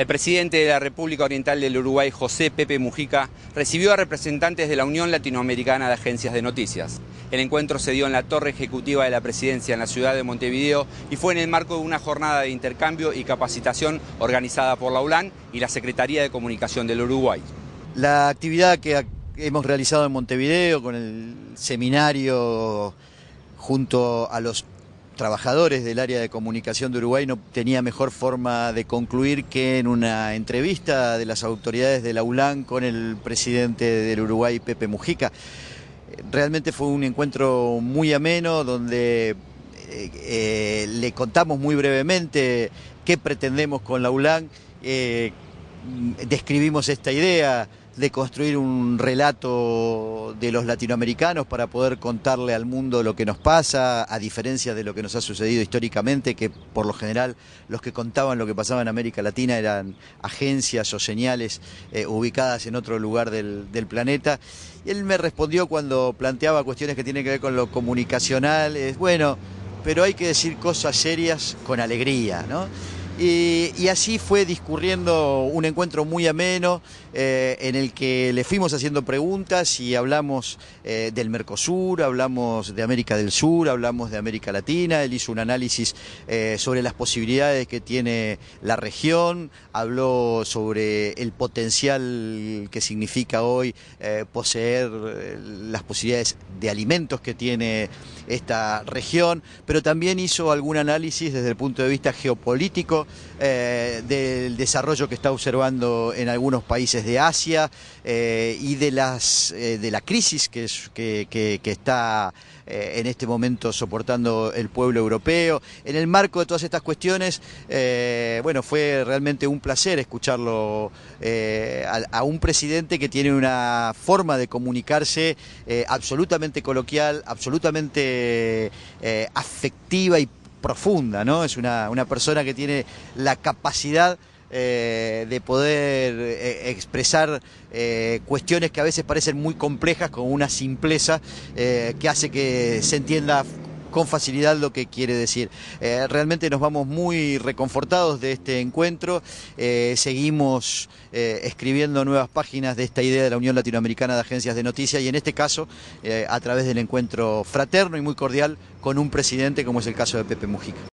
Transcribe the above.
El presidente de la República Oriental del Uruguay, José Pepe Mujica, recibió a representantes de la Unión Latinoamericana de Agencias de Noticias. El encuentro se dio en la torre ejecutiva de la presidencia en la ciudad de Montevideo y fue en el marco de una jornada de intercambio y capacitación organizada por la ULAN y la Secretaría de Comunicación del Uruguay. La actividad que hemos realizado en Montevideo con el seminario junto a los trabajadores del área de comunicación de Uruguay no tenía mejor forma de concluir que en una entrevista de las autoridades de la ULAN con el presidente del Uruguay, Pepe Mujica. Realmente fue un encuentro muy ameno donde eh, eh, le contamos muy brevemente qué pretendemos con la ULAN. Eh, Mm, describimos esta idea de construir un relato de los latinoamericanos para poder contarle al mundo lo que nos pasa, a diferencia de lo que nos ha sucedido históricamente, que por lo general los que contaban lo que pasaba en América Latina eran agencias o señales eh, ubicadas en otro lugar del, planeta. él me respondió cuando planteaba cuestiones que tienen que ver con lo comunicacional, es bueno, pero hay que decir cosas serias con alegría, ¿no? Y, así fue discurriendo un encuentro muy ameno eh, en el que le fuimos haciendo preguntas y hablamos eh, del Mercosur, hablamos de América del Sur, hablamos de América Latina. Él hizo un análisis eh, sobre las posibilidades que tiene la región, habló sobre el potencial que significa hoy poseer las posibilidades de alimentos que tiene esta región, pero también hizo algún análisis desde el punto de vista geopolítico eh, del desarrollo que está observando en algunos países de Asia eh, y de, las, eh, de la crisis que, que, está en este momento soportando el pueblo europeo. En el marco de todas estas cuestiones, bueno, fue realmente un placer escucharlo a, a, un presidente que tiene una forma de comunicarse absolutamente coloquial, absolutamente afectiva y profunda, ¿no? Es una, una persona que tiene la capacidad eh, de poder eh, expresar eh, cuestiones que a veces parecen muy complejas con una simpleza que hace que se entienda con facilidad lo que quiere decir. Eh, realmente nos vamos muy reconfortados de este encuentro, eh, seguimos eh, escribiendo nuevas páginas de esta idea de la Unión Latinoamericana de Agencias de Noticias y en este caso a través del encuentro fraterno y muy cordial con un presidente como es el caso de Pepe Mujica.